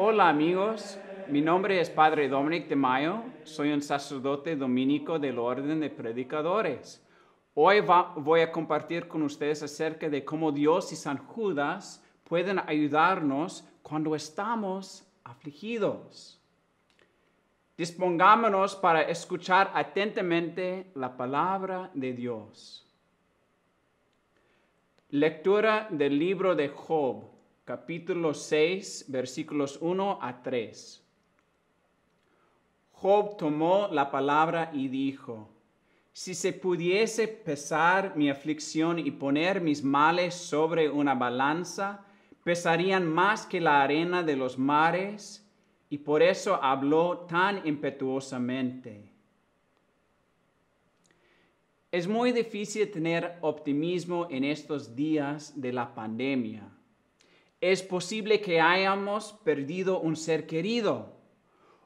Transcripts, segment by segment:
Hola amigos, mi nombre es Padre Dominic de Mayo, soy un sacerdote dominico del Orden de Predicadores. Hoy voy a compartir con ustedes acerca de cómo Dios y San Judas pueden ayudarnos cuando estamos afligidos. Dispongámonos para escuchar atentamente la palabra de Dios. Lectura del libro de Job, capítulo 6, versículos 1 a 3. Job tomó la palabra y dijo, si se pudiese pesar mi aflicción y poner mis males sobre una balanza, pesarían más que la arena de los mares, y por eso habló tan impetuosamente. Es muy difícil tener optimismo en estos días de la pandemia es posible que hayamos perdido un ser querido.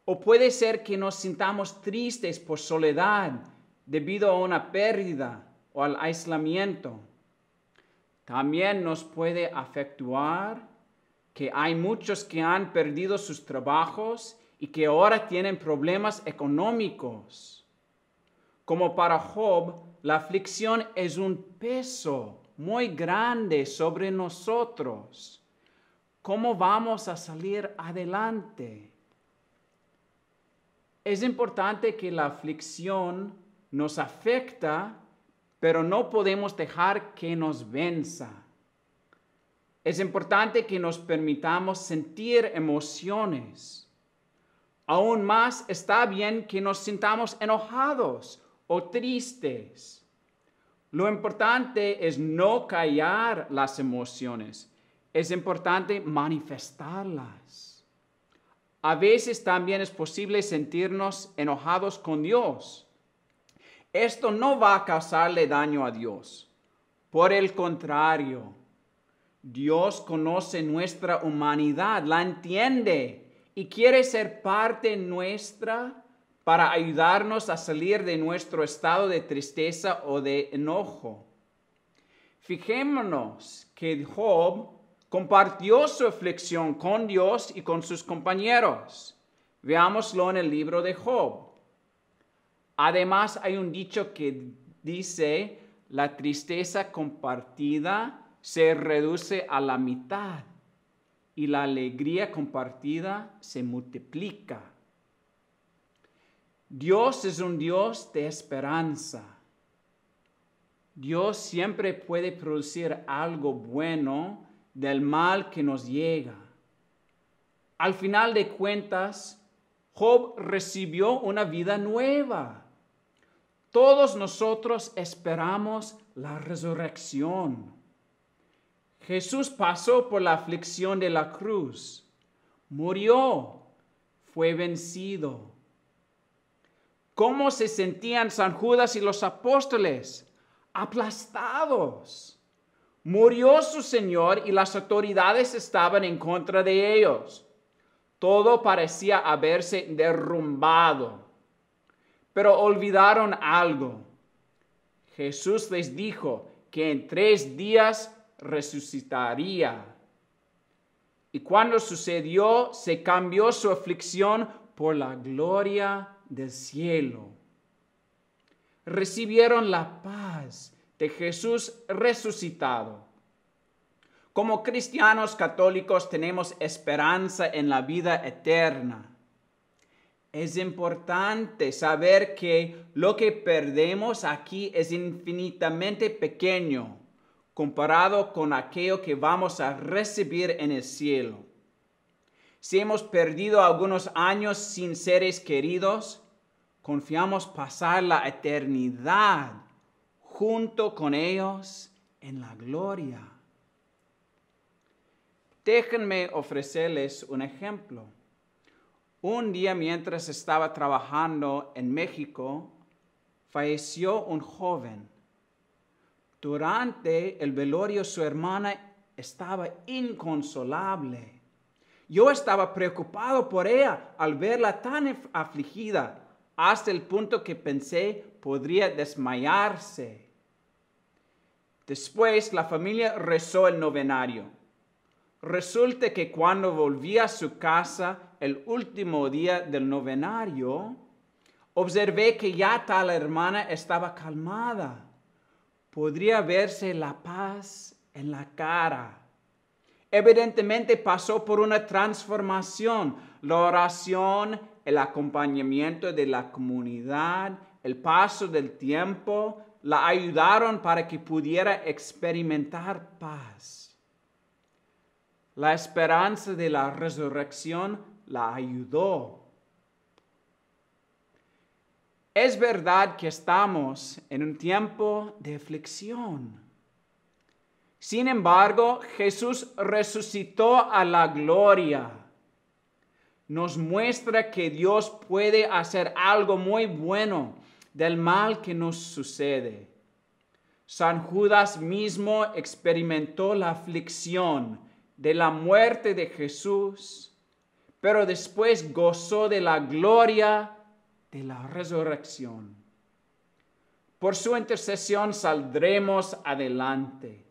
O puede ser que nos sintamos tristes por soledad debido a una pérdida o al aislamiento. También nos puede afectuar que hay muchos que han perdido sus trabajos y que ahora tienen problemas económicos. Como para Job, la aflicción es un peso muy grande sobre nosotros ¿Cómo vamos a salir adelante? Es importante que la aflicción nos afecta, pero no podemos dejar que nos venza. Es importante que nos permitamos sentir emociones. Aún más está bien que nos sintamos enojados o tristes. Lo importante es no callar las emociones, es importante manifestarlas. A veces también es posible sentirnos enojados con Dios. Esto no va a causarle daño a Dios. Por el contrario, Dios conoce nuestra humanidad, la entiende y quiere ser parte nuestra para ayudarnos a salir de nuestro estado de tristeza o de enojo. Fijémonos que Job compartió su aflicción con Dios y con sus compañeros. Veámoslo en el libro de Job. Además, hay un dicho que dice, la tristeza compartida se reduce a la mitad y la alegría compartida se multiplica. Dios es un Dios de esperanza. Dios siempre puede producir algo bueno del mal que nos llega. Al final de cuentas, Job recibió una vida nueva. Todos nosotros esperamos la resurrección. Jesús pasó por la aflicción de la cruz, murió, fue vencido. ¿Cómo se sentían San Judas y los apóstoles? Aplastados. Murió su señor y las autoridades estaban en contra de ellos. Todo parecía haberse derrumbado. Pero olvidaron algo. Jesús les dijo que en tres días resucitaría. Y cuando sucedió, se cambió su aflicción por la gloria del cielo. Recibieron la paz de Jesús resucitado. Como cristianos católicos tenemos esperanza en la vida eterna. Es importante saber que lo que perdemos aquí es infinitamente pequeño comparado con aquello que vamos a recibir en el cielo. Si hemos perdido algunos años sin seres queridos, confiamos pasar la eternidad junto con ellos en la gloria. Déjenme ofrecerles un ejemplo. Un día mientras estaba trabajando en México, falleció un joven. Durante el velorio su hermana estaba inconsolable. Yo estaba preocupado por ella al verla tan afligida, hasta el punto que pensé podría desmayarse. Después la familia rezó el novenario. Resulta que cuando volví a su casa el último día del novenario, observé que ya tal hermana estaba calmada. Podría verse la paz en la cara. Evidentemente pasó por una transformación. La oración, el acompañamiento de la comunidad, el paso del tiempo, la ayudaron para que pudiera experimentar paz. La esperanza de la resurrección la ayudó. Es verdad que estamos en un tiempo de aflicción. Sin embargo, Jesús resucitó a la gloria. Nos muestra que Dios puede hacer algo muy bueno del mal que nos sucede. San Judas mismo experimentó la aflicción de la muerte de Jesús, pero después gozó de la gloria de la resurrección. Por su intercesión saldremos adelante,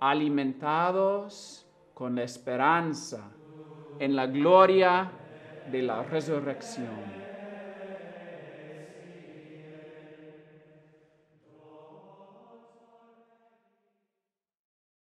alimentados con esperanza en la gloria de la resurrección.